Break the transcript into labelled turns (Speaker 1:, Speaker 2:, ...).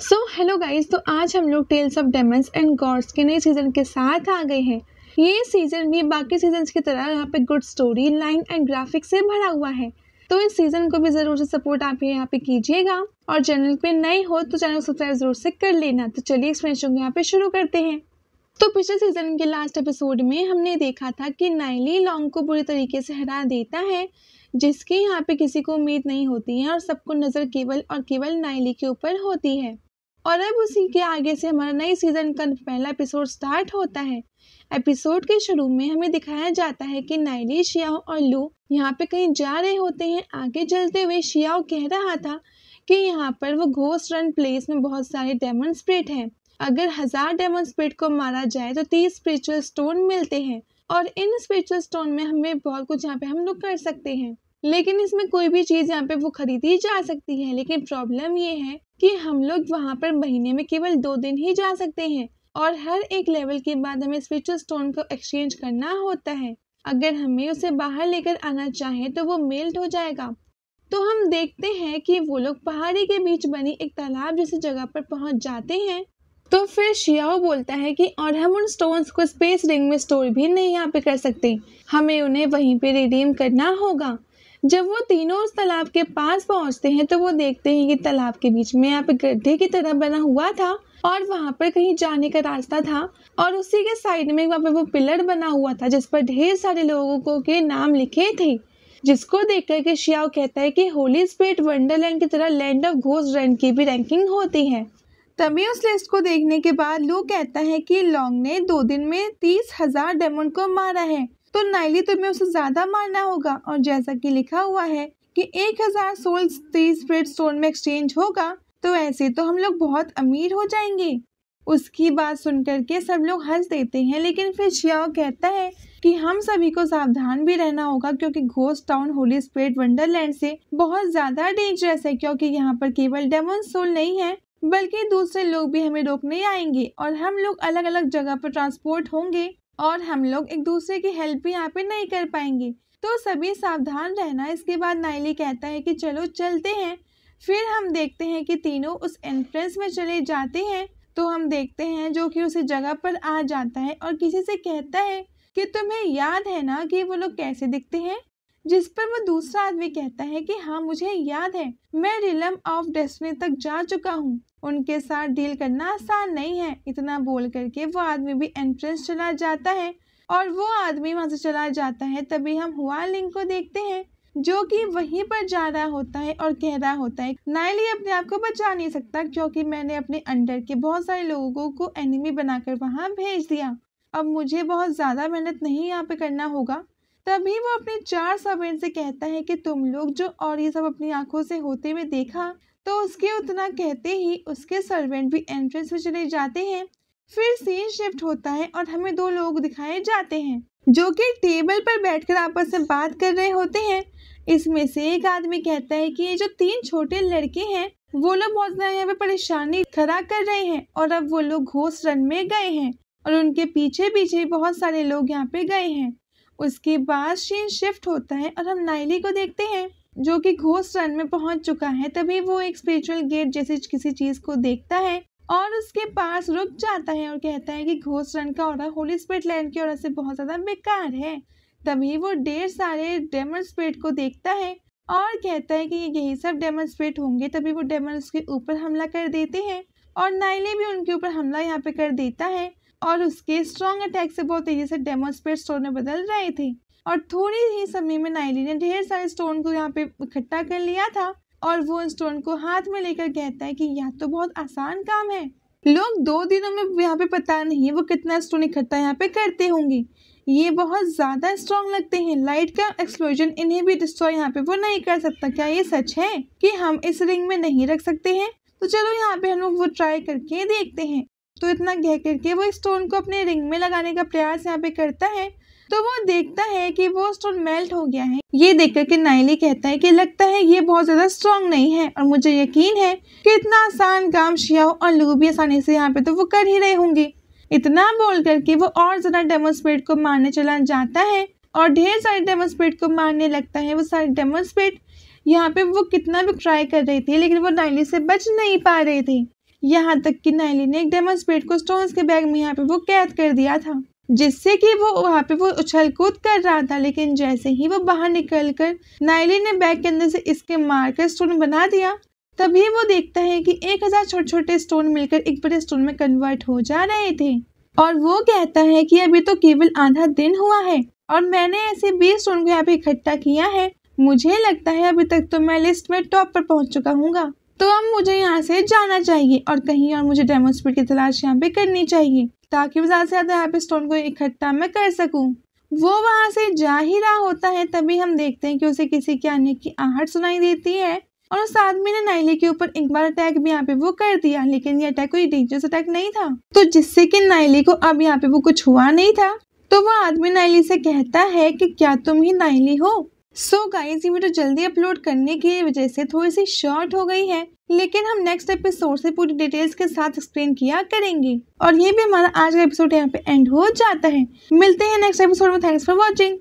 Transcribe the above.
Speaker 1: so hello guys तो आज हम लोग tales of demons and gods के नए सीजन के साथ आ गए हैं ये सीजन भी बाकी सीजन की तरह यहाँ पे good story line and graphics से भरा हुआ है तो इस सीजन को भी जरूर से सपोर्ट आप यहाँ पे कीजिएगा और चैनल पे नए हो तो चैनल सब्सक्राइब जरूर से कर लेना तो चलिए एक्सप्लेनेशन को यहाँ पे शुरू करते हैं तो पिछले सीजन के लास्ट एपिसोड में हमने देखा था कि नाइली लॉन्ग को बुरी तरीके से हरा देता है जिसकी यहाँ पे किसी को उम्मीद नहीं होती है और सबको नज़र केवल और केवल नाइली के ऊपर होती है और अब उसी के आगे से हमारा नए सीज़न का पहला एपिसोड स्टार्ट होता है एपिसोड के शुरू में हमें दिखाया जाता है कि नायली शियाओ और लू यहाँ पे कहीं जा रहे होते हैं आगे चलते हुए शियाओ कह रहा था कि यहाँ पर वो घोस्ट रन प्लेस में बहुत सारे डेमन स्प्रिट हैं अगर हज़ार डेमन स्प्रिट को मारा जाए तो तीस स्पिरिचुअल स्टोन मिलते हैं और इन स्पिरिचुअल स्टोन में हमें बहुत कुछ यहाँ पे हम लोग कर सकते हैं लेकिन इसमें कोई भी चीज़ यहाँ पे वो खरीदी जा सकती है लेकिन प्रॉब्लम ये है कि हम लोग वहाँ पर महीने में केवल दो दिन ही जा सकते हैं और हर एक लेवल के बाद हमें स्विच स्टोन को एक्सचेंज करना होता है अगर हमें उसे बाहर लेकर आना चाहे तो वो मेल्ट हो जाएगा तो हम देखते हैं कि वो लोग पहाड़ी के बीच बनी एक तालाब जैसी जगह पर पहुंच जाते हैं तो फिर शियाओ बोलता है कि और हम उन स्टोन्स को स्पेस रिंग में स्टोर भी नहीं यहाँ पे कर सकते हमें उन्हें वहीं पे रिडीम करना होगा जब वो तीनों उस तालाब के पास पहुंचते हैं तो वो देखते हैं कि तालाब के बीच में यहाँ पे गड्ढे की तरह बना हुआ था और वहाँ पर कहीं जाने का रास्ता था और उसी के साइड में वहाँ पर वो पिलर बना हुआ था जिस पर ढेर सारे लोगों के नाम लिखे थे जिसको देख करके के शियाओ कहता है कि होली स्पिरिट वंडरलैंड की तरह लैंड ऑफ घोस्ट रैंड की भी रैंकिंग होती है तभी उस लिस्ट को देखने के बाद लू कहता है कि लॉन्ग ने दो दिन में तीस हजार डेमन को मारा है तो नाइली तुम्हें उसे ज़्यादा मारना होगा और जैसा कि लिखा हुआ है कि एक हज़ार सोल्स तेईस ब्रेड स्टोन में एक्सचेंज होगा तो ऐसे तो हम लोग बहुत अमीर हो जाएंगे उसकी बात सुन के सब लोग हंस देते हैं लेकिन फिर शिया कहता है कि हम सभी को सावधान भी रहना होगा क्योंकि ghost town holy spread wonderland से बहुत ज़्यादा डेंजरस है क्योंकि यहाँ पर केवल डेमन सोल नहीं है बल्कि दूसरे लोग भी हमें रोकने आएंगे और हम लोग अलग अलग जगह पर ट्रांसपोर्ट होंगे और हम लोग एक दूसरे की हेल्प भी यहाँ पे नहीं कर पाएंगे तो सभी सावधान रहना इसके बाद नाइली कहता है कि चलो चलते हैं फिर हम देखते हैं कि तीनों उस एंट्रेंस में चले जाते हैं तो हम देखते हैं जो कि उसी जगह पर आ जाता है और किसी से कहता है कि तुम्हें याद है ना कि वो लोग कैसे दिखते हैं जिस पर वह दूसरा आदमी कहता है कि हाँ मुझे याद है मैं रिलम ऑफ डेस्टिनी तक जा चुका हूँ उनके साथ डील करना आसान नहीं है इतना बोल करके वो आदमी भी एंट्रेंस चला जाता है और वो आदमी वहाँ से चला जाता है तभी हम हुआ लिंग को देखते हैं जो कि वहीं पर जा रहा होता है और कह रहा होता है नाइली अपने आप को बचा नहीं सकता क्योंकि मैंने अपने अंडर के बहुत सारे लोगों को एनिमी बनाकर वहाँ भेज दिया अब मुझे बहुत ज़्यादा मेहनत नहीं यहाँ पे करना होगा तभी वो अपने चार सवेंट से कहता है कि तुम लोग जो और ये सब अपनी आंखों से होते हुए देखा तो उसके उतना कहते ही उसके सर्वेंट भी एंट्रेंस में चले जाते हैं फिर सीन शिफ्ट होता है और हमें दो लोग दिखाए जाते हैं जो कि टेबल पर बैठकर आपस में बात कर रहे होते हैं इसमें से एक आदमी कहता है कि ये जो तीन छोटे लड़के हैं वो लोग बहुत ज्यादा यहाँ पे परेशानी खड़ा कर रहे हैं और अब वो लोग घोष रन में गए हैं और उनके पीछे पीछे बहुत सारे लोग यहाँ पे गए हैं उसके बाद शीन शिफ्ट होता है और हम नाइली को देखते हैं जो कि घोष रन में पहुंच चुका है तभी वो एक स्पिरिचुअल गेट जैसे किसी चीज़ को देखता है और उसके पास रुक जाता है और कहता है कि घोष रन का और होली स्पिरिट लैंड की ओर से बहुत ज़्यादा बेकार है तभी वो ढेर सारे डेमन स्पिरिट को देखता है और कहता है कि यही सब डेमन स्पिरिट होंगे तभी वो डेमन उसके ऊपर हमला कर देते हैं और नाइले भी उनके ऊपर हमला यहाँ पे कर देता है और उसके स्ट्रॉन्ग अटैक से बहुत तेजी से डेमोस्पेट स्टोन में बदल रहे थे और थोड़ी ही समय में नाइली ने ढेर सारे स्टोन को यहाँ पे इकट्ठा कर लिया था और वो उन स्टोन को हाथ में लेकर कहता है कि यह तो बहुत आसान काम है लोग दो दिनों में यहाँ पे पता नहीं वो कितना स्टोन इकट्ठा यहाँ पे करते होंगे ये बहुत ज़्यादा स्ट्रॉन्ग लगते हैं लाइट का एक्सप्लोजन इन्हें भी डिस्ट्रॉय यहाँ पे वो नहीं कर सकता क्या ये सच है कि हम इस रिंग में नहीं रख सकते हैं तो चलो यहाँ पे हम लोग वो ट्राई करके देखते हैं तो इतना कह करके वो स्टोन को अपने रिंग में लगाने का प्रयास यहाँ पे करता है तो वो देखता है कि वो स्टोन मेल्ट हो गया है ये देख करके नाइली कहता है कि लगता है ये बहुत ज्यादा स्ट्रांग नहीं है और मुझे यकीन है कि इतना आसान काम शियाओ और लू भी आसानी से यहाँ पे तो वो कर ही रहे होंगे इतना बोल करके वो और ज्यादा डेमोस्पेट को मारने चला जाता है और ढेर सारे डेमोस्पेट को मारने लगता है वो सारे डेमोस्पेट यहाँ पे वो कितना भी ट्राई कर रही थी लेकिन वो नाइली से बच नहीं पा रहे थे यहाँ तक कि नायली ने एक डेमोस्ट्रेट को स्टोन्स के बैग में यहाँ पे वो कैद कर दिया था जिससे कि वो वहाँ पे वो उछल कूद कर रहा था लेकिन जैसे ही वो बाहर निकल कर नायली ने बैग के अंदर से इसके मार कर स्टोन बना दिया तभी वो देखता है कि एक हजार छोटे छोटे स्टोन मिलकर एक बड़े स्टोन में कन्वर्ट हो जा रहे थे और वो कहता है कि अभी तो केवल आधा दिन हुआ है और मैंने ऐसे बीस स्टोन को यहाँ पे इकट्ठा किया है मुझे लगता है अभी तक तो मैं लिस्ट में टॉप पर पहुंच चुका हूँ तो अब मुझे यहाँ से जाना चाहिए और कहीं और मुझे डेमोस्पीड की तलाश यहाँ पे करनी चाहिए ताकि मैं ज़्यादा से ज़्यादा यहाँ पे स्टोन को इकट्ठा मैं कर सकूँ वो वहाँ से जा ही रहा होता है तभी हम देखते हैं कि उसे किसी के आने की आहट सुनाई देती है और उस आदमी ने नाइले के ऊपर एक बार अटैक भी यहाँ पे वो कर दिया लेकिन ये अटैक कोई डेंजरस अटैक नहीं था तो जिससे कि नाइले को अब यहाँ पे वो कुछ हुआ नहीं था तो वो आदमी नाइली से कहता है कि क्या तुम ही नाइली हो सो गाइज ये वीडियो जल्दी अपलोड करने की वजह से थोड़ी सी शॉर्ट हो गई है लेकिन हम नेक्स्ट एपिसोड से पूरी डिटेल्स के साथ एक्सप्लेन किया करेंगे और ये भी हमारा आज का एपिसोड यहाँ पे एंड हो जाता है मिलते हैं नेक्स्ट एपिसोड में थैंक्स फॉर वॉचिंग